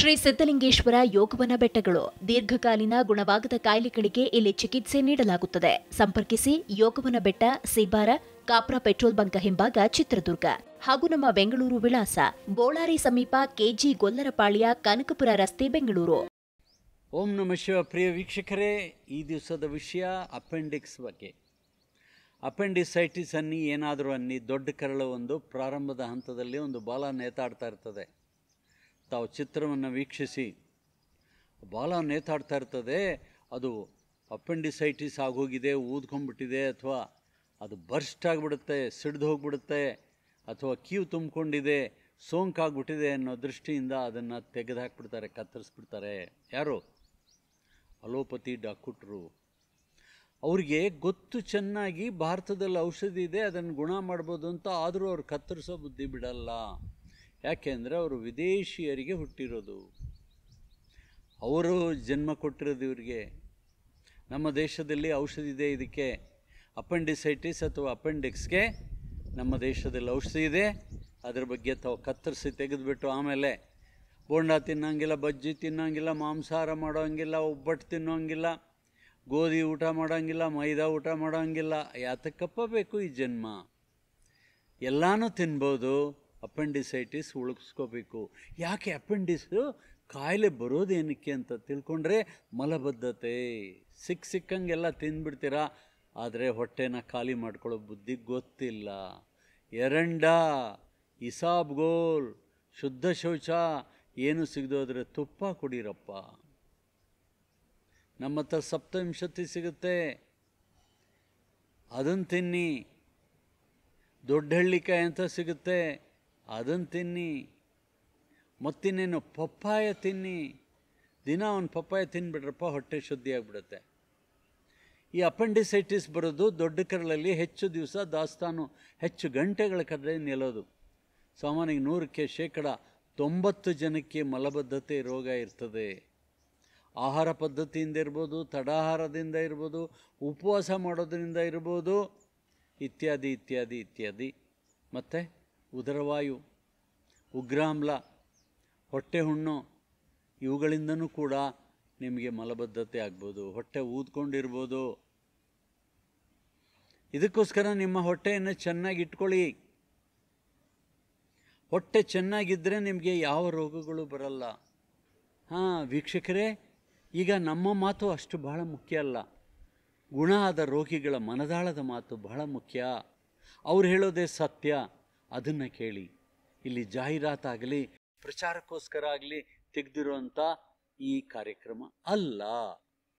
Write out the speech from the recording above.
ಶ್ರೀ ಸಿದ್ದಲಿಂಗೇಶ್ವರ ಯೋಗವನ ಬೆಟ್ಟಗಳು ದೀರ್ಘಕಾಲೀನ ಗುಣವಾಗದ ಕಾಯಿಲೆಗಳಿಗೆ ಇಲ್ಲಿ ಚಿಕಿತ್ಸೆ ನೀಡಲಾಗುತ್ತದೆ ಸಂಪರ್ಕಿಸಿ ಯೋಗವನ ಬೆಟ್ಟ ಸಿಬಾರ ಕಾಪ್ರಾ ಪೆಟ್ರೋಲ್ ಬಂಕ್ ಹಿಂಭಾಗ ಚಿತ್ರದುರ್ಗ ಹಾಗೂ ನಮ್ಮ ಬೆಂಗಳೂರು ವಿಳಾಸ ಬೋಳಾರಿ ಸಮೀಪ ಕೆಜಿ ಗೊಲ್ಲರಪಾಳ್ಯ ಕನಕಪುರ ರಸ್ತೆ ಬೆಂಗಳೂರು ಓಂ ನಮ ಶಿವ ಪ್ರಿಯ ವೀಕ್ಷಕರೇ ಈ ದಿವಸದ ವಿಷಯ ಅಪೆಂಡಿಕ್ಸ್ ಬಗ್ಗೆ ಅಪೆಂಡಿಸೈಟಿಸ್ ಅನ್ನಿ ಏನಾದರೂ ಅನ್ನಿ ದೊಡ್ಡ ಕರಳು ಒಂದು ಪ್ರಾರಂಭದ ಹಂತದಲ್ಲಿ ಒಂದು ಬಾಲ ನೇತಾಡ್ತಾ ಇರ್ತದೆ ತಾವು ಚಿತ್ರವನ್ನು ವೀಕ್ಷಿಸಿ ಬಾಲ ನೇತಾಡ್ತಾ ಇರ್ತದೆ ಅದು ಅಪೆಂಡಿಸೈಟಿಸ್ ಆಗೋಗಿದೆ ಊದ್ಕೊಂಡ್ಬಿಟ್ಟಿದೆ ಅಥವಾ ಅದು ಬರ್ಸ್ಟ್ ಆಗಿಬಿಡುತ್ತೆ ಸಿಡ್ದು ಹೋಗ್ಬಿಡುತ್ತೆ ಅಥವಾ ಕೀವು ತುಂಬಿಕೊಂಡಿದೆ ಸೋಂಕಾಗ್ಬಿಟ್ಟಿದೆ ಅನ್ನೋ ದೃಷ್ಟಿಯಿಂದ ಅದನ್ನು ತೆಗೆದುಹಾಕ್ಬಿಡ್ತಾರೆ ಕತ್ತರಿಸ್ಬಿಡ್ತಾರೆ ಯಾರು ಅಲೋಪತಿ ಡಾಕ್ಟ್ರು ಅವ್ರಿಗೆ ಗೊತ್ತು ಚೆನ್ನಾಗಿ ಭಾರತದಲ್ಲಿ ಔಷಧಿ ಇದೆ ಅದನ್ನು ಗುಣ ಮಾಡ್ಬೋದು ಅಂತ ಆದರೂ ಅವ್ರು ಕತ್ತರಿಸೋ ಬುದ್ಧಿ ಬಿಡಲ್ಲ ಯಾಕೆಂದರೆ ಅವರು ವಿದೇಶಿಯರಿಗೆ ಹುಟ್ಟಿರೋದು ಅವರು ಜನ್ಮ ಕೊಟ್ಟಿರೋದು ಇವರಿಗೆ ನಮ್ಮ ದೇಶದಲ್ಲಿ ಔಷಧಿ ಇದೆ ಇದಕ್ಕೆ ಅಪೆಂಡಿಸೈಟಿಸ್ ಅಥವಾ ಅಪೆಂಡಿಕ್ಸ್ಗೆ ನಮ್ಮ ದೇಶದಲ್ಲಿ ಔಷಧಿ ಇದೆ ಅದ್ರ ಬಗ್ಗೆ ತಾವು ಕತ್ತರಿಸಿ ತೆಗೆದುಬಿಟ್ಟು ಆಮೇಲೆ ಬೋಂಡ ತಿನ್ನೋಂಗಿಲ್ಲ ಬಜ್ಜಿ ತಿನ್ನೋಂಗಿಲ್ಲ ಮಾಂಸಾಹಾರ ಮಾಡೋಂಗಿಲ್ಲ ಒಬ್ಬಟ್ಟು ತಿನ್ನೋಂಗಿಲ್ಲ ಗೋಧಿ ಊಟ ಮಾಡೋಂಗಿಲ್ಲ ಮೈದಾ ಊಟ ಮಾಡೋಂಗಿಲ್ಲ ಯಾತಕ್ಕಪ್ಪ ಬೇಕು ಈ ಜನ್ಮ ಎಲ್ಲನೂ ತಿನ್ಬೋದು ಅಪೆಂಡಿಸೈಟಿಸ್ ಉಳಿಸ್ಕೋಬೇಕು ಯಾಕೆ ಅಪೆಂಡಿಸು ಕಾಯಿಲೆ ಬರೋದೇನಕ್ಕೆ ಅಂತ ತಿಳ್ಕೊಂಡ್ರೆ ಮಲಬದ್ಧತೆ ಸಿಕ್ಕ ಸಿಕ್ಕಂಗೆಲ್ಲ ತಿಂದ್ಬಿಡ್ತೀರಾ ಆದರೆ ಹೊಟ್ಟೆನ ಖಾಲಿ ಮಾಡ್ಕೊಳ್ಳೋ ಬುದ್ಧಿ ಗೊತ್ತಿಲ್ಲ ಎರಂಡ ಗೋಲ್ ಶುದ್ಧ ಶೌಚ ಏನು ಸಿಗದೋದ್ರೆ ತುಪ್ಪ ಕುಡೀರಪ್ಪ ನಮ್ಮ ಹತ್ರ ಸಪ್ತವಿಂಶತಿ ಸಿಗುತ್ತೆ ಅದನ್ನು ತಿನ್ನಿ ದೊಡ್ಡ ಹಳ್ಳಿಕಾಯಿ ಅಂತ ಸಿಗುತ್ತೆ ಅದನ್ನು ತಿನ್ನಿ ಮತ್ತಿನ್ನೇನು ಪಪ್ಪಾಯ ತಿನ್ನಿ ದಿನ ಒಂದು ಪಪ್ಪಾಯ ತಿನ್ಬಿಟ್ರಪ್ಪ ಹೊಟ್ಟೆ ಶುದ್ಧಿ ಆಗಿಬಿಡುತ್ತೆ ಈ ಅಪೆಂಡಿಸೈಟಿಸ್ ಬರೋದು ದೊಡ್ಡ ಕರಳಲ್ಲಿ ಹೆಚ್ಚು ದಿವಸ ದಾಸ್ತಾನು ಹೆಚ್ಚು ಗಂಟೆಗಳ ಕಡೆ ನಿಲ್ಲೋದು ಸಾಮಾನ್ಯ ನೂರಕ್ಕೆ ಶೇಕಡ ತೊಂಬತ್ತು ಜನಕ್ಕೆ ಮಲಬದ್ಧತೆ ರೋಗ ಇರ್ತದೆ ಆಹಾರ ಪದ್ಧತಿಯಿಂದ ಇರ್ಬೋದು ತಡಾಹಾರದಿಂದ ಇರ್ಬೋದು ಉಪವಾಸ ಮಾಡೋದರಿಂದ ಇರ್ಬೋದು ಇತ್ಯಾದಿ ಇತ್ಯಾದಿ ಇತ್ಯಾದಿ ಮತ್ತು ಉದರವಾಯು ಉಗ್ರಾಮ್ಲ ಹೊಟ್ಟೆ ಹುಣ್ಣು ಇವುಗಳಿಂದನೂ ಕೂಡ ನಿಮಗೆ ಮಲಬದ್ಧತೆ ಆಗ್ಬೋದು ಹೊಟ್ಟೆ ಊದ್ಕೊಂಡಿರ್ಬೋದು ಇದಕ್ಕೋಸ್ಕರ ನಿಮ್ಮ ಹೊಟ್ಟೆಯನ್ನು ಚೆನ್ನಾಗಿ ಇಟ್ಕೊಳ್ಳಿ ಹೊಟ್ಟೆ ಚೆನ್ನಾಗಿದ್ದರೆ ನಿಮಗೆ ಯಾವ ರೋಗಗಳು ಬರಲ್ಲ ಹಾಂ ವೀಕ್ಷಕರೇ ಈಗ ನಮ್ಮ ಮಾತು ಅಷ್ಟು ಬಹಳ ಮುಖ್ಯ ಅಲ್ಲ ಗುಣ ಆದ ರೋಗಿಗಳ ಮನದಾಳದ ಮಾತು ಬಹಳ ಮುಖ್ಯ ಅವ್ರು ಹೇಳೋದೇ ಸತ್ಯ ಅದನ್ನು ಕೇಳಿ ಇಲ್ಲಿ ಜಾಹೀರಾತಾಗಲಿ ಪ್ರಚಾರಕ್ಕೋಸ್ಕರ ಆಗಲಿ ತೆಗೆದಿರುವಂಥ ಈ ಕಾರ್ಯಕ್ರಮ ಅಲ್ಲ